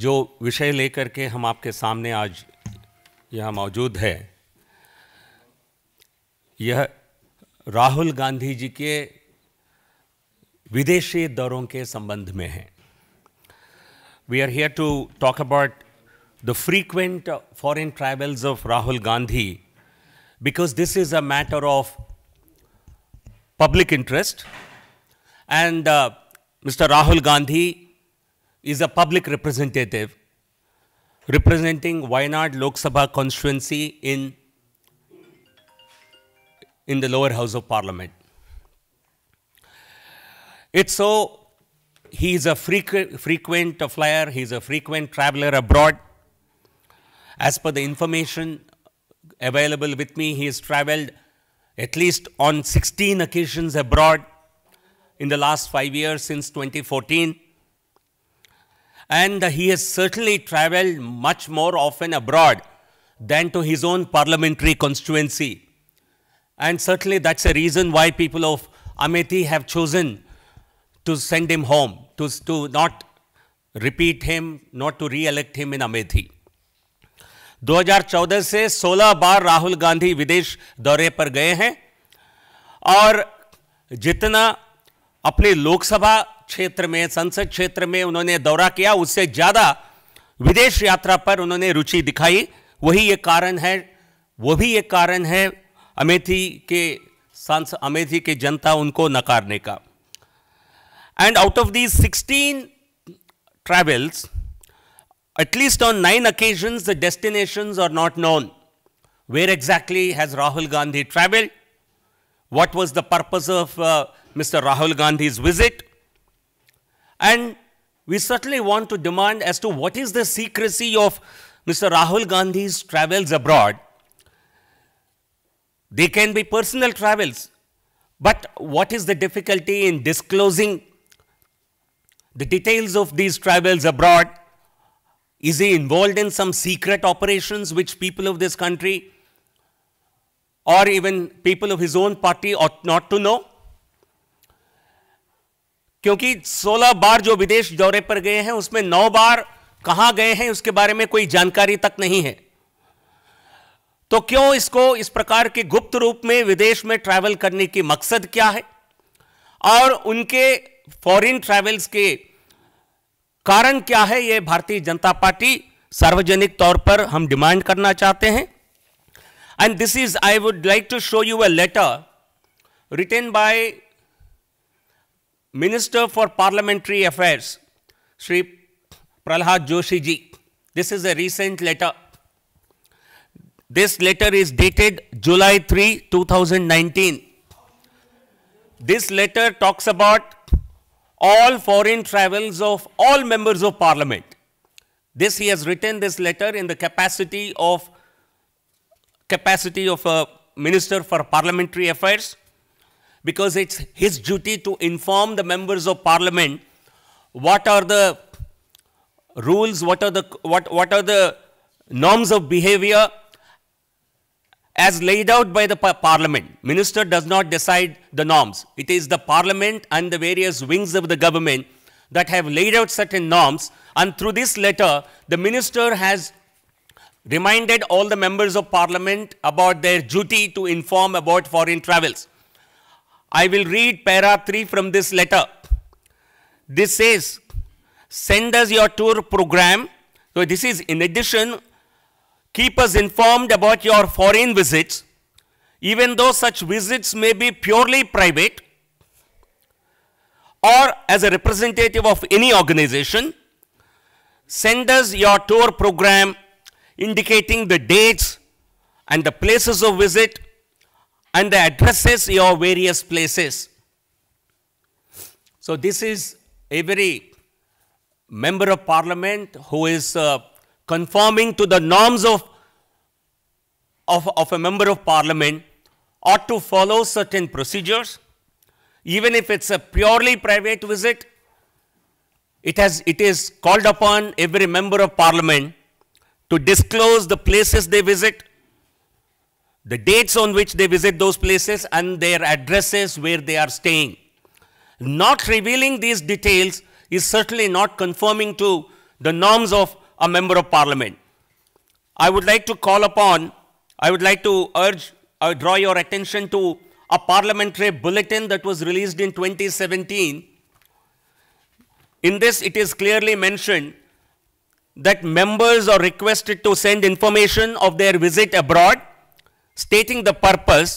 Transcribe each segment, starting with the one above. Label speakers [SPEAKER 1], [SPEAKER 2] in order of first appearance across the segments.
[SPEAKER 1] जो विषय लेकर के हम आपके सामने आज यहाँ मौजूद है यह राहुल गांधी जी के विदेशी दौरों के संबंध में है we are here to talk about the frequent foreign travels of Rahul Gandhi because this is a matter of public interest and mister Rahul Gandhi is a public representative representing Wayanad Lok Sabha constituency in, in the lower house of parliament. It's so, he is a frequ frequent flyer, he is a frequent traveler abroad. As per the information available with me, he has traveled at least on 16 occasions abroad in the last five years since 2014. and he has certainly travelled much more often abroad than to his own parliamentary constituency. And certainly that's a reason why people of Amethi have chosen to send him home, to, to not repeat him, not to reelect him in Amethi. 2014 से 16 बार राहुल गांधी विदेश दौरे पर गए हैं और जितना अपने लोकसभा क्षेत्र में संसद क्षेत्र में उन्होंने दौरा किया उससे ज़्यादा विदेश यात्रा पर उन्होंने रुचि दिखाई वही एक कारण है वो भी एक कारण है अमेठी के सांसद अमेठी के जनता उनको नकारने का and out of these sixteen travels at least on nine occasions the destinations are not known where exactly has Rahul Gandhi travel what was the purpose of Mr. Rahul Gandhi's visit. And we certainly want to demand as to what is the secrecy of Mr. Rahul Gandhi's travels abroad. They can be personal travels, but what is the difficulty in disclosing the details of these travels abroad? Is he involved in some secret operations which people of this country or even people of his own party ought not to know? क्योंकि 16 बार जो विदेश दौरे पर गए हैं उसमें नौ बार कहां गए हैं उसके बारे में कोई जानकारी तक नहीं है तो क्यों इसको इस प्रकार के गुप्त रूप में विदेश में ट्रैवल करने की मकसद क्या है और उनके फॉरेन ट्रैवल्स के कारण क्या है यह भारतीय जनता पार्टी सार्वजनिक तौर पर हम डिमांड करना चाहते हैं and this is I would like to show you a letter written by Minister for Parliamentary Affairs, Sri Pralhad Joshi ji. This is a recent letter. This letter is dated July 3, 2019. This letter talks about all foreign travels of all members of parliament. This he has written this letter in the capacity of capacity of a minister for parliamentary affairs because it's his duty to inform the members of parliament what are the rules, what are the, what, what are the norms of behavior as laid out by the parliament. Minister does not decide the norms. It is the parliament and the various wings of the government that have laid out certain norms and through this letter, the minister has reminded all the members of parliament about their duty to inform about foreign travels. I will read para 3 from this letter. This says, send us your tour program. So this is in addition, keep us informed about your foreign visits, even though such visits may be purely private or as a representative of any organization. Send us your tour program indicating the dates and the places of visit and the addresses your various places. So, this is every member of parliament who is uh, conforming to the norms of, of, of a member of parliament ought to follow certain procedures. Even if it's a purely private visit, it, has, it is called upon every member of parliament to disclose the places they visit, the dates on which they visit those places and their addresses where they are staying. Not revealing these details is certainly not conforming to the norms of a member of parliament. I would like to call upon, I would like to urge, would uh, draw your attention to a parliamentary bulletin that was released in 2017. In this, it is clearly mentioned that members are requested to send information of their visit abroad stating the purpose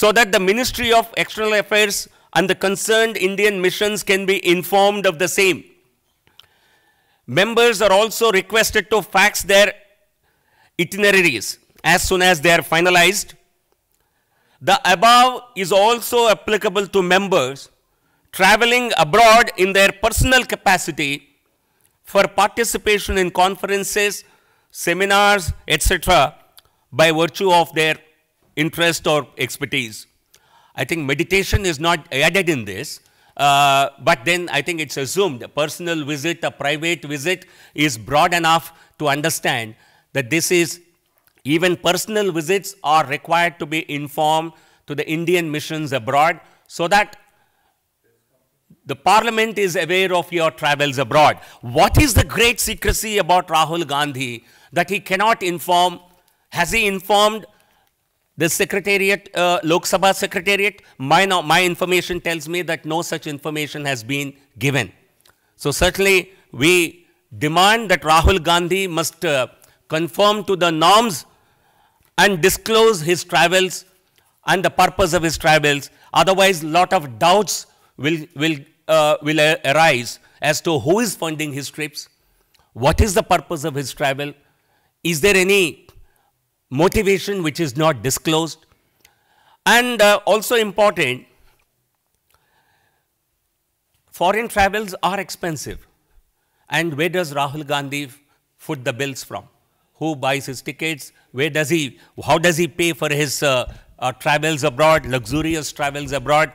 [SPEAKER 1] so that the Ministry of External Affairs and the concerned Indian missions can be informed of the same. Members are also requested to fax their itineraries as soon as they are finalized. The above is also applicable to members traveling abroad in their personal capacity for participation in conferences, seminars, etc by virtue of their interest or expertise. I think meditation is not added in this, uh, but then I think it's assumed a personal visit, a private visit is broad enough to understand that this is even personal visits are required to be informed to the Indian missions abroad so that the parliament is aware of your travels abroad. What is the great secrecy about Rahul Gandhi that he cannot inform has he informed the secretariat, uh, Lok Sabha secretariat? My, no, my information tells me that no such information has been given. So certainly we demand that Rahul Gandhi must uh, conform to the norms and disclose his travels and the purpose of his travels. Otherwise, lot of doubts will, will, uh, will arise as to who is funding his trips, what is the purpose of his travel, is there any motivation which is not disclosed. And uh, also important, foreign travels are expensive. And where does Rahul Gandhi foot the bills from? Who buys his tickets? Where does he, how does he pay for his uh, uh, travels abroad, luxurious travels abroad,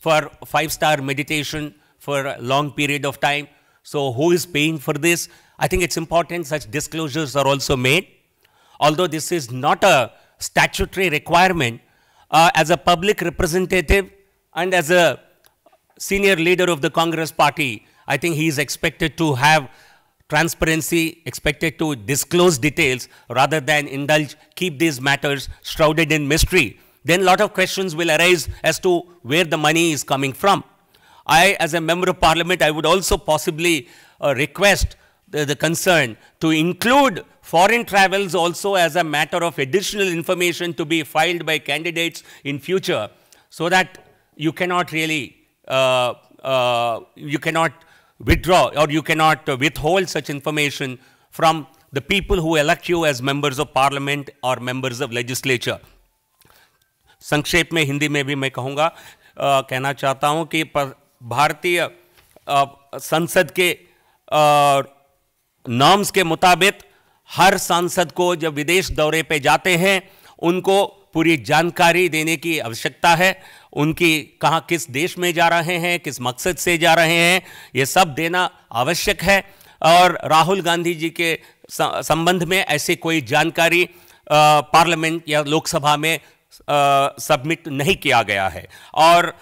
[SPEAKER 1] for five-star meditation for a long period of time? So who is paying for this? I think it's important such disclosures are also made although this is not a statutory requirement, uh, as a public representative and as a senior leader of the Congress party, I think he is expected to have transparency, expected to disclose details rather than indulge, keep these matters shrouded in mystery. Then a lot of questions will arise as to where the money is coming from. I, as a member of parliament, I would also possibly uh, request the, the concern to include foreign travels also as a matter of additional information to be filed by candidates in future so that you cannot really, uh, uh, you cannot withdraw or you cannot withhold such information from the people who elect you as members of parliament or members of legislature. संक्षेप में हिंदी में भी मैं कहूँगा कहना चाहता हूँ कि भारतीय संसद के नॉर्म्स के मुताबिक हर सांसद को जब विदेश दौरे पे जाते हैं उनको पूरी जानकारी देने की आवश्यकता है उनकी कहाँ किस देश में जा रहे हैं किस मकसद से जा रहे हैं ये सब देना आवश्यक है और राहुल गांधी जी के संबंध में ऐसी कोई जानकारी पार्लियामेंट या लोकसभा में सबमिट नहीं किया गया है और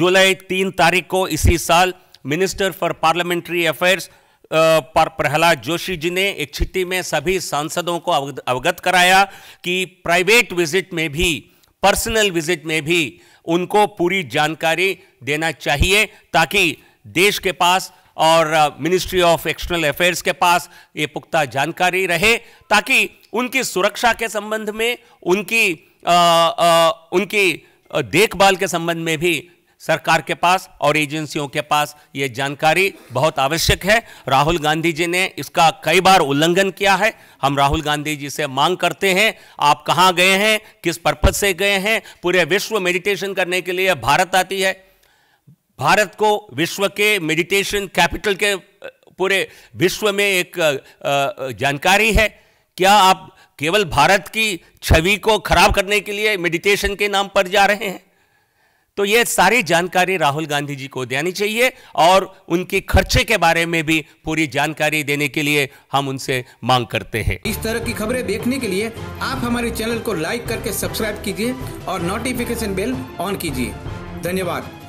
[SPEAKER 1] जुलाई तीन तारीख को इसी साल मिनिस्टर फॉर पार्लियामेंट्री अफेयर्स पर प्रहलाद जोशी जी ने एक चिट्ठी में सभी सांसदों को अवगत कराया कि प्राइवेट विजिट में भी पर्सनल विजिट में भी उनको पूरी जानकारी देना चाहिए ताकि देश के पास और मिनिस्ट्री ऑफ एक्सटर्नल अफेयर्स के पास ये पुख्ता जानकारी रहे ताकि उनकी सुरक्षा के संबंध में उनकी आ, आ, उनकी देखभाल के संबंध में भी सरकार के पास और एजेंसियों के पास ये जानकारी बहुत आवश्यक है राहुल गांधी जी ने इसका कई बार उल्लंघन किया है हम राहुल गांधी जी से मांग करते हैं आप कहाँ गए हैं किस पर्पज से गए हैं पूरे विश्व मेडिटेशन करने के लिए भारत आती है भारत को विश्व के मेडिटेशन कैपिटल के पूरे विश्व में एक जानकारी है क्या आप केवल भारत की छवि को खराब करने के लिए मेडिटेशन के नाम पर जा रहे हैं तो ये सारी जानकारी राहुल गांधी जी को देनी चाहिए और उनके खर्चे के बारे में भी पूरी जानकारी देने के लिए हम उनसे मांग करते हैं इस तरह की खबरें देखने के लिए आप हमारे चैनल को लाइक करके सब्सक्राइब कीजिए और नोटिफिकेशन बेल ऑन कीजिए धन्यवाद